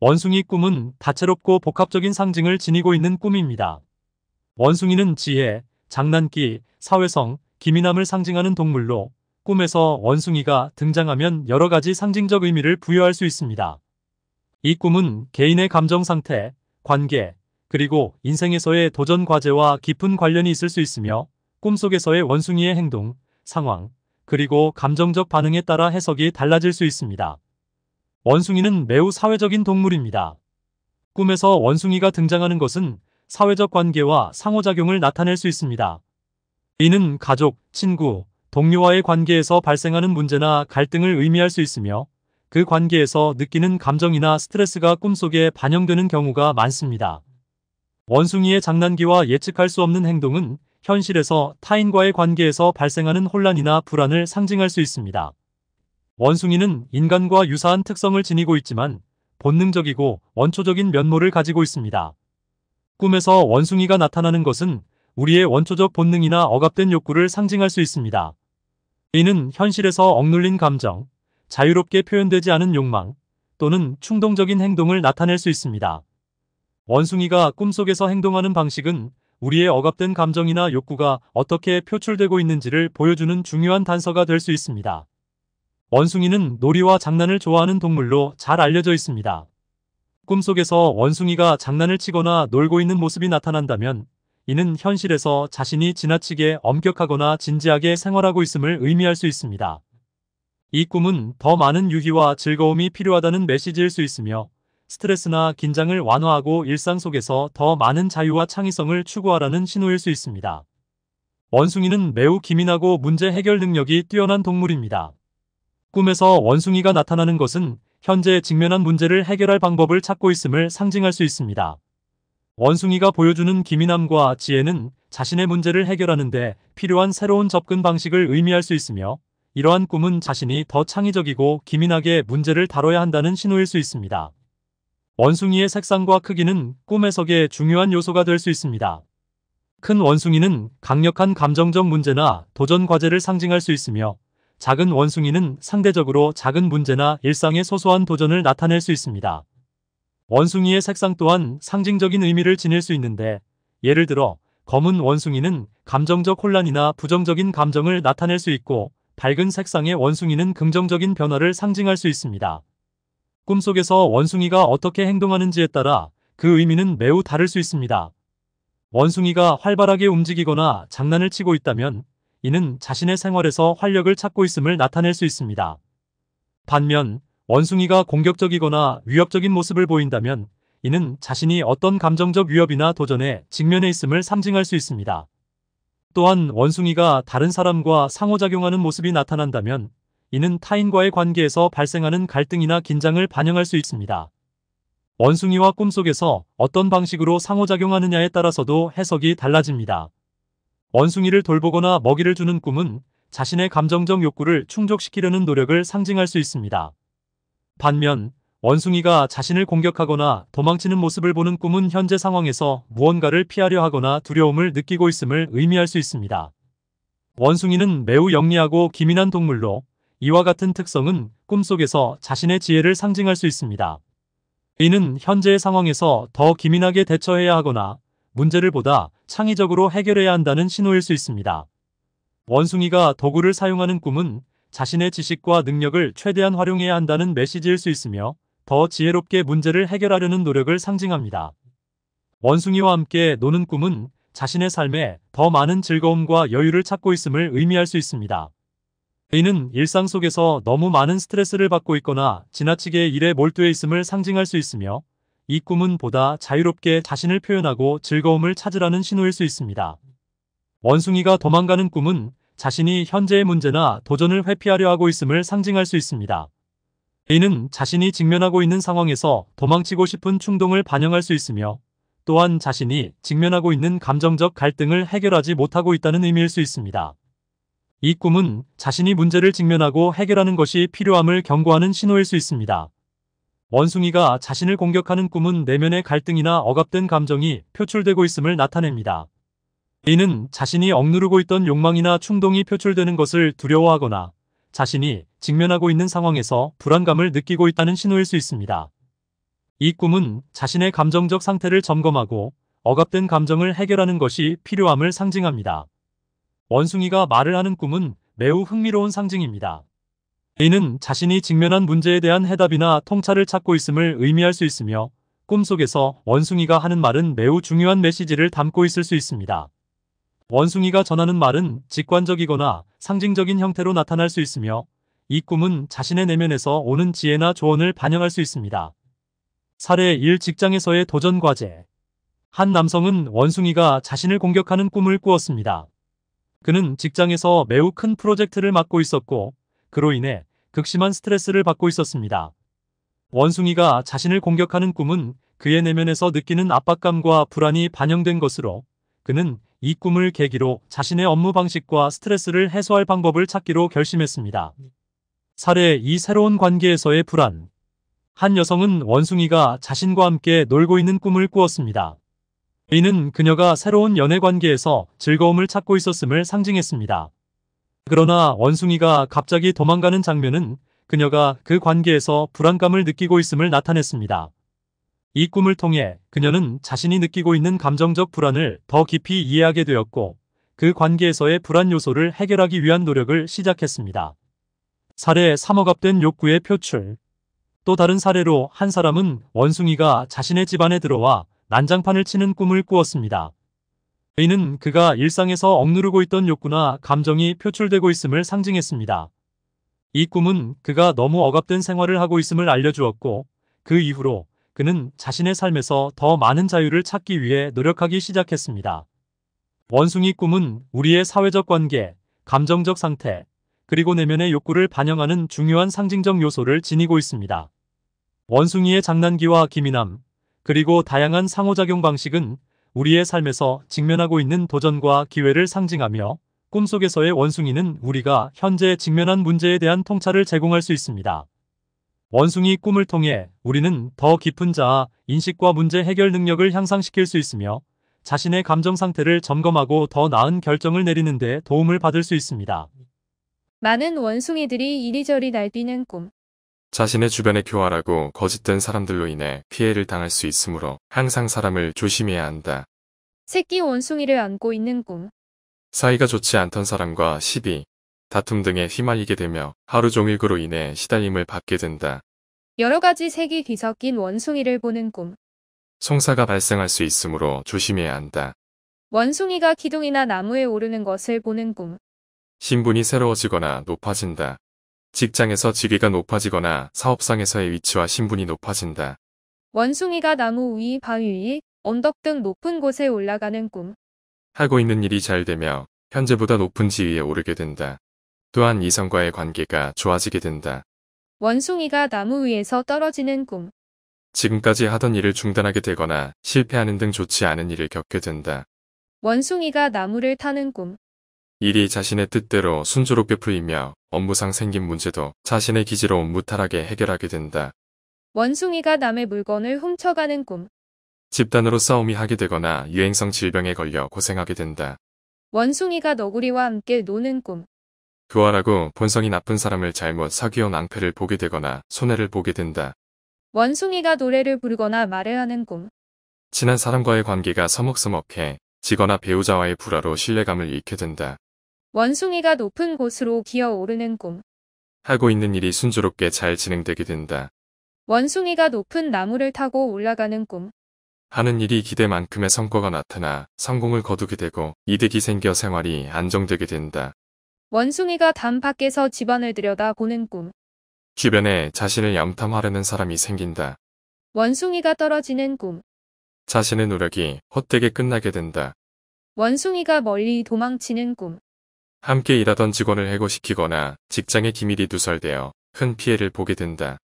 원숭이 꿈은 다채롭고 복합적인 상징을 지니고 있는 꿈입니다. 원숭이는 지혜, 장난기, 사회성, 기민함을 상징하는 동물로 꿈에서 원숭이가 등장하면 여러 가지 상징적 의미를 부여할 수 있습니다. 이 꿈은 개인의 감정 상태, 관계, 그리고 인생에서의 도전 과제와 깊은 관련이 있을 수 있으며 꿈속에서의 원숭이의 행동, 상황, 그리고 감정적 반응에 따라 해석이 달라질 수 있습니다. 원숭이는 매우 사회적인 동물입니다. 꿈에서 원숭이가 등장하는 것은 사회적 관계와 상호작용을 나타낼 수 있습니다. 이는 가족, 친구, 동료와의 관계에서 발생하는 문제나 갈등을 의미할 수 있으며 그 관계에서 느끼는 감정이나 스트레스가 꿈속에 반영되는 경우가 많습니다. 원숭이의 장난기와 예측할 수 없는 행동은 현실에서 타인과의 관계에서 발생하는 혼란이나 불안을 상징할 수 있습니다. 원숭이는 인간과 유사한 특성을 지니고 있지만 본능적이고 원초적인 면모를 가지고 있습니다. 꿈에서 원숭이가 나타나는 것은 우리의 원초적 본능이나 억압된 욕구를 상징할 수 있습니다. 이는 현실에서 억눌린 감정, 자유롭게 표현되지 않은 욕망, 또는 충동적인 행동을 나타낼 수 있습니다. 원숭이가 꿈속에서 행동하는 방식은 우리의 억압된 감정이나 욕구가 어떻게 표출되고 있는지를 보여주는 중요한 단서가 될 수 있습니다. 원숭이는 놀이와 장난을 좋아하는 동물로 잘 알려져 있습니다. 꿈속에서 원숭이가 장난을 치거나 놀고 있는 모습이 나타난다면 이는 현실에서 자신이 지나치게 엄격하거나 진지하게 생활하고 있음을 의미할 수 있습니다. 이 꿈은 더 많은 유기와 즐거움이 필요하다는 메시지일 수 있으며 스트레스나 긴장을 완화하고 일상 속에서 더 많은 자유와 창의성을 추구하라는 신호일 수 있습니다. 원숭이는 매우 기민하고 문제 해결 능력이 뛰어난 동물입니다. 꿈에서 원숭이가 나타나는 것은 현재 직면한 문제를 해결할 방법을 찾고 있음을 상징할 수 있습니다. 원숭이가 보여주는 기민함과 지혜는 자신의 문제를 해결하는 데 필요한 새로운 접근 방식을 의미할 수 있으며 이러한 꿈은 자신이 더 창의적이고 기민하게 문제를 다뤄야 한다는 신호일 수 있습니다. 원숭이의 색상과 크기는 꿈 해석의 중요한 요소가 될 수 있습니다. 큰 원숭이는 강력한 감정적 문제나 도전 과제를 상징할 수 있으며 작은 원숭이는 상대적으로 작은 문제나 일상의 소소한 도전을 나타낼 수 있습니다. 원숭이의 색상 또한 상징적인 의미를 지닐 수 있는데 예를 들어 검은 원숭이는 감정적 혼란이나 부정적인 감정을 나타낼 수 있고 밝은 색상의 원숭이는 긍정적인 변화를 상징할 수 있습니다. 꿈속에서 원숭이가 어떻게 행동하는지에 따라 그 의미는 매우 다를 수 있습니다. 원숭이가 활발하게 움직이거나 장난을 치고 있다면 이는 자신의 생활에서 활력을 찾고 있음을 나타낼 수 있습니다. 반면 원숭이가 공격적이거나 위협적인 모습을 보인다면 이는 자신이 어떤 감정적 위협이나 도전에 직면해 있음을 상징할 수 있습니다. 또한 원숭이가 다른 사람과 상호작용하는 모습이 나타난다면 이는 타인과의 관계에서 발생하는 갈등이나 긴장을 반영할 수 있습니다. 원숭이와 꿈속에서 어떤 방식으로 상호작용하느냐에 따라서도 해석이 달라집니다. 원숭이를 돌보거나 먹이를 주는 꿈은 자신의 감정적 욕구를 충족시키려는 노력을 상징할 수 있습니다. 반면 원숭이가 자신을 공격하거나 도망치는 모습을 보는 꿈은 현재 상황에서 무언가를 피하려 하거나 두려움을 느끼고 있음을 의미할 수 있습니다. 원숭이는 매우 영리하고 기민한 동물로 이와 같은 특성은 꿈속에서 자신의 지혜를 상징할 수 있습니다. 이는 현재의 상황에서 더 기민하게 대처해야 하거나 문제를 보다 창의적으로 해결해야 한다는 신호일 수 있습니다. 원숭이가 도구를 사용하는 꿈은 자신의 지식과 능력을 최대한 활용해야 한다는 메시지일 수 있으며 더 지혜롭게 문제를 해결하려는 노력을 상징합니다. 원숭이와 함께 노는 꿈은 자신의 삶에 더 많은 즐거움과 여유를 찾고 있음을 의미할 수 있습니다. 이는 일상 속에서 너무 많은 스트레스를 받고 있거나 지나치게 일에 몰두해 있음을 상징할 수 있으며 이 꿈은 보다 자유롭게 자신을 표현하고 즐거움을 찾으라는 신호일 수 있습니다. 원숭이가 도망가는 꿈은 자신이 현재의 문제나 도전을 회피하려 하고 있음을 상징할 수 있습니다. A는 자신이 직면하고 있는 상황에서 도망치고 싶은 충동을 반영할 수 있으며 또한 자신이 직면하고 있는 감정적 갈등을 해결하지 못하고 있다는 의미일 수 있습니다. 이 꿈은 자신이 문제를 직면하고 해결하는 것이 필요함을 경고하는 신호일 수 있습니다. 원숭이가 자신을 공격하는 꿈은 내면의 갈등이나 억압된 감정이 표출되고 있음을 나타냅니다. 이는 자신이 억누르고 있던 욕망이나 충동이 표출되는 것을 두려워하거나 자신이 직면하고 있는 상황에서 불안감을 느끼고 있다는 신호일 수 있습니다. 이 꿈은 자신의 감정적 상태를 점검하고 억압된 감정을 해결하는 것이 필요함을 상징합니다. 원숭이가 말을 하는 꿈은 매우 흥미로운 상징입니다. A는 자신이 직면한 문제에 대한 해답이나 통찰을 찾고 있음을 의미할 수 있으며 꿈속에서 원숭이가 하는 말은 매우 중요한 메시지를 담고 있을 수 있습니다. 원숭이가 전하는 말은 직관적이거나 상징적인 형태로 나타날 수 있으며 이 꿈은 자신의 내면에서 오는 지혜나 조언을 반영할 수 있습니다. 사례 1 직장에서의 도전과제 한 남성은 원숭이가 자신을 공격하는 꿈을 꾸었습니다. 그는 직장에서 매우 큰 프로젝트를 맡고 있었고 그로 인해 극심한 스트레스를 받고 있었습니다. 원숭이가 자신을 공격하는 꿈은 그의 내면에서 느끼는 압박감과 불안이 반영된 것으로 그는 이 꿈을 계기로 자신의 업무 방식과 스트레스를 해소할 방법을 찾기로 결심했습니다. 사례 이 새로운 관계에서의 불안 한 여성은 원숭이가 자신과 함께 놀고 있는 꿈을 꾸었습니다. 이는 그녀가 새로운 연애 관계에서 즐거움을 찾고 있었음을 상징했습니다. 그러나 원숭이가 갑자기 도망가는 장면은 그녀가 그 관계에서 불안감을 느끼고 있음을 나타냈습니다. 이 꿈을 통해 그녀는 자신이 느끼고 있는 감정적 불안을 더 깊이 이해하게 되었고 그 관계에서의 불안 요소를 해결하기 위한 노력을 시작했습니다. 사례 3억압된 욕구의 표출 또 다른 사례로 한 사람은 원숭이가 자신의 집안에 들어와 난장판을 치는 꿈을 꾸었습니다. 의는 그가 일상에서 억누르고 있던 욕구나 감정이 표출되고 있음을 상징했습니다. 이 꿈은 그가 너무 억압된 생활을 하고 있음을 알려주었고 그 이후로 그는 자신의 삶에서 더 많은 자유를 찾기 위해 노력하기 시작했습니다. 원숭이 꿈은 우리의 사회적 관계, 감정적 상태, 그리고 내면의 욕구를 반영하는 중요한 상징적 요소를 지니고 있습니다. 원숭이의 장난기와 기민함, 그리고 다양한 상호작용 방식은 우리의 삶에서 직면하고 있는 도전과 기회를 상징하며 꿈속에서의 원숭이는 우리가 현재 직면한 문제에 대한 통찰을 제공할 수 있습니다. 원숭이 꿈을 통해 우리는 더 깊은 자아, 인식과 문제 해결 능력을 향상시킬 수 있으며 자신의 감정 상태를 점검하고 더 나은 결정을 내리는 데 도움을 받을 수 있습니다. 많은 원숭이들이 이리저리 날뛰는 꿈, 자신의 주변의 교활하고 거짓된 사람들로 인해 피해를 당할 수 있으므로 항상 사람을 조심해야 한다. 새끼 원숭이를 안고 있는 꿈. 사이가 좋지 않던 사람과 시비, 다툼 등에 휘말리게 되며 하루 종일 그로 인해 시달림을 받게 된다. 여러 가지 색이 뒤섞인 원숭이를 보는 꿈. 송사가 발생할 수 있으므로 조심해야 한다. 원숭이가 기둥이나 나무에 오르는 것을 보는 꿈. 신분이 새로워지거나 높아진다. 직장에서 지위가 높아지거나 사업상에서의 위치와 신분이 높아진다. 원숭이가 나무 위, 바위 위, 언덕 등 높은 곳에 올라가는 꿈. 하고 있는 일이 잘 되며 현재보다 높은 지위에 오르게 된다. 또한 이성과의 관계가 좋아지게 된다. 원숭이가 나무 위에서 떨어지는 꿈. 지금까지 하던 일을 중단하게 되거나 실패하는 등 좋지 않은 일을 겪게 된다. 원숭이가 나무를 타는 꿈. 일이 자신의 뜻대로 순조롭게 풀리며 업무상 생긴 문제도 자신의 기지로 무탈하게 해결하게 된다. 원숭이가 남의 물건을 훔쳐가는 꿈. 집단으로 싸움이 하게 되거나 유행성 질병에 걸려 고생하게 된다. 원숭이가 너구리와 함께 노는 꿈. 교활하고 본성이 나쁜 사람을 잘못 사귀어 낭패를 보게 되거나 손해를 보게 된다. 원숭이가 노래를 부르거나 말을 하는 꿈. 친한 사람과의 관계가 서먹서먹해 지거나 배우자와의 불화로 신뢰감을 잃게 된다. 원숭이가 높은 곳으로 기어오르는 꿈. 하고 있는 일이 순조롭게 잘 진행되게 된다. 원숭이가 높은 나무를 타고 올라가는 꿈. 하는 일이 기대만큼의 성과가 나타나 성공을 거두게 되고 이득이 생겨 생활이 안정되게 된다. 원숭이가 담 밖에서 집안을 들여다 보는 꿈. 주변에 자신을 염탐하려는 사람이 생긴다. 원숭이가 떨어지는 꿈. 자신의 노력이 헛되게 끝나게 된다. 원숭이가 멀리 도망치는 꿈. 함께 일하던 직원을 해고시키거나 직장의 기밀이 누설되어 큰 피해를 보게 된다.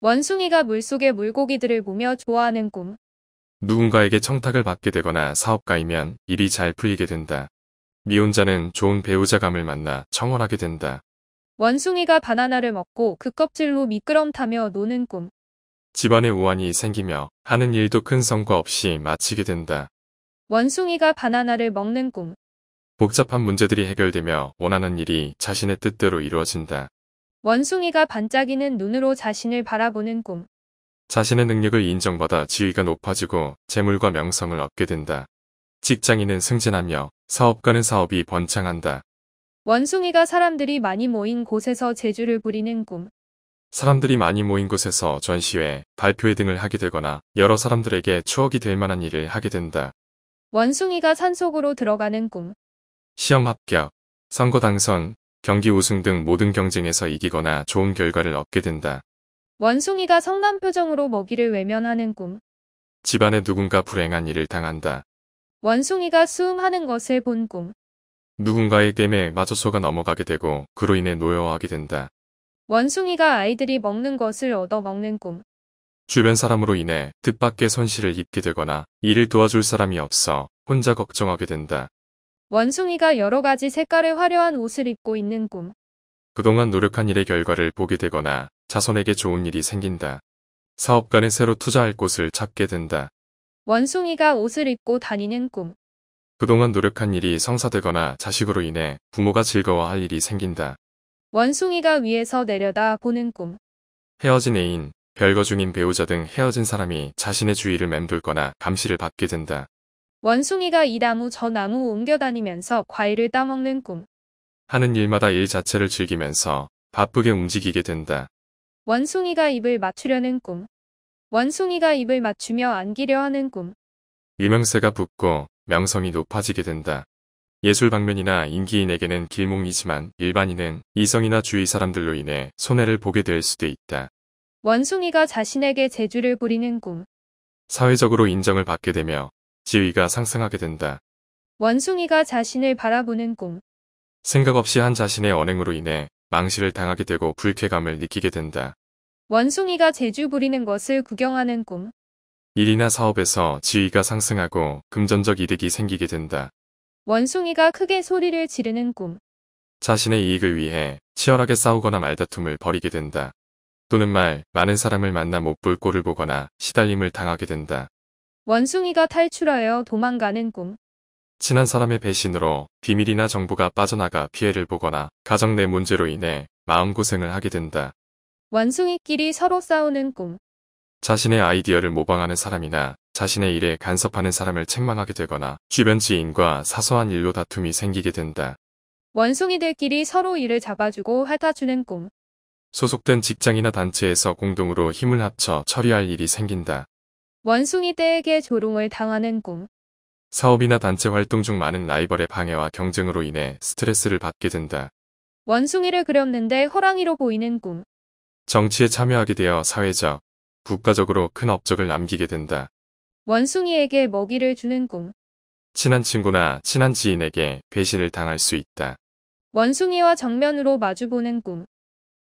원숭이가 물속에 물고기들을 보며 좋아하는 꿈. 누군가에게 청탁을 받게 되거나 사업가이면 일이 잘 풀리게 된다. 미혼자는 좋은 배우자감을 만나 청혼하게 된다. 원숭이가 바나나를 먹고 그 껍질로 미끄럼 타며 노는 꿈. 집안에 우환이 생기며 하는 일도 큰 성과 없이 마치게 된다. 원숭이가 바나나를 먹는 꿈. 복잡한 문제들이 해결되며 원하는 일이 자신의 뜻대로 이루어진다. 원숭이가 반짝이는 눈으로 자신을 바라보는 꿈. 자신의 능력을 인정받아 지위가 높아지고 재물과 명성을 얻게 된다. 직장인은 승진하며 사업가는 사업이 번창한다. 원숭이가 사람들이 많이 모인 곳에서 재주를 부리는 꿈. 사람들이 많이 모인 곳에서 전시회, 발표회 등을 하게 되거나 여러 사람들에게 추억이 될 만한 일을 하게 된다. 원숭이가 산속으로 들어가는 꿈. 시험 합격, 선거 당선, 경기 우승 등 모든 경쟁에서 이기거나 좋은 결과를 얻게 된다. 원숭이가 성난 표정으로 먹이를 외면하는 꿈. 집안에 누군가 불행한 일을 당한다. 원숭이가 수음하는 것을 본 꿈. 누군가의 땜에 마저 소가 넘어가게 되고 그로 인해 노여워하게 된다. 원숭이가 아이들이 먹는 것을 얻어먹는 꿈. 주변 사람으로 인해 뜻밖의 손실을 입게 되거나 이를 도와줄 사람이 없어 혼자 걱정하게 된다. 원숭이가 여러 가지 색깔의 화려한 옷을 입고 있는 꿈. 그동안 노력한 일의 결과를 보게 되거나 자손에게 좋은 일이 생긴다. 사업 가는 새로 투자할 곳을 찾게 된다. 원숭이가 옷을 입고 다니는 꿈. 그동안 노력한 일이 성사되거나 자식으로 인해 부모가 즐거워할 일이 생긴다. 원숭이가 위에서 내려다 보는 꿈. 헤어진 애인, 별거 중인 배우자 등 헤어진 사람이 자신의 주위를 맴돌거나 감시를 받게 된다. 원숭이가 이 나무 저 나무 옮겨다니면서 과일을 따먹는 꿈. 하는 일마다 일 자체를 즐기면서 바쁘게 움직이게 된다. 원숭이가 입을 맞추려는 꿈. 원숭이가 입을 맞추며 안기려 하는 꿈. 유명세가 붙고 명성이 높아지게 된다. 예술 방면이나 인기인에게는 길몽이지만 일반인은 이성이나 주위 사람들로 인해 손해를 보게 될 수도 있다. 원숭이가 자신에게 재주를 부리는 꿈. 사회적으로 인정을 받게 되며 지위가 상승하게 된다. 원숭이가 자신을 바라보는 꿈. 생각 없이 한 자신의 언행으로 인해 망실을 당하게 되고 불쾌감을 느끼게 된다. 원숭이가 재주 부리는 것을 구경하는 꿈. 일이나 사업에서 지위가 상승하고 금전적 이득이 생기게 된다. 원숭이가 크게 소리를 지르는 꿈. 자신의 이익을 위해 치열하게 싸우거나 말다툼을 벌이게 된다. 또는 말, 많은 사람을 만나 못 볼 꼴을 보거나 시달림을 당하게 된다. 원숭이가 탈출하여 도망가는 꿈. 친한 사람의 배신으로 비밀이나 정보가 빠져나가 피해를 보거나 가정 내 문제로 인해 마음고생을 하게 된다. 원숭이끼리 서로 싸우는 꿈. 자신의 아이디어를 모방하는 사람이나 자신의 일에 간섭하는 사람을 책망하게 되거나 주변 지인과 사소한 일로 다툼이 생기게 된다. 원숭이들끼리 서로 일을 잡아주고 핥아주는 꿈. 소속된 직장이나 단체에서 공동으로 힘을 합쳐 처리할 일이 생긴다. 원숭이 떼에게 조롱을 당하는 꿈. 사업이나 단체 활동 중 많은 라이벌의 방해와 경쟁으로 인해 스트레스를 받게 된다. 원숭이를 그렸는데 호랑이로 보이는 꿈. 정치에 참여하게 되어 사회적, 국가적으로 큰 업적을 남기게 된다. 원숭이에게 먹이를 주는 꿈. 친한 친구나 친한 지인에게 배신을 당할 수 있다. 원숭이와 정면으로 마주보는 꿈.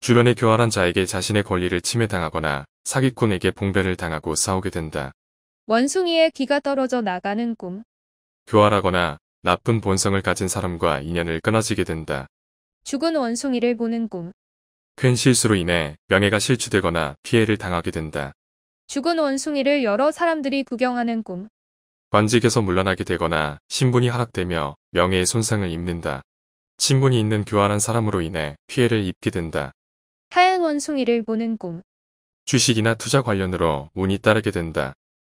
주변의 교활한 자에게 자신의 권리를 침해당하거나 사기꾼에게 봉변을 당하고 싸우게 된다. 원숭이의 귀가 떨어져 나가는 꿈. 교활하거나 나쁜 본성을 가진 사람과 인연을 끊어지게 된다. 죽은 원숭이를 보는 꿈. 큰 실수로 인해 명예가 실추되거나 피해를 당하게 된다. 죽은 원숭이를 여러 사람들이 구경하는 꿈. 관직에서 물러나게 되거나 신분이 하락되며 명예의 손상을 입는다. 신분이 있는 교활한 사람으로 인해 피해를 입게 된다. 하얀 원숭이를 보는 꿈. 주식이나 투자 관련으로 운이 따르게 된다.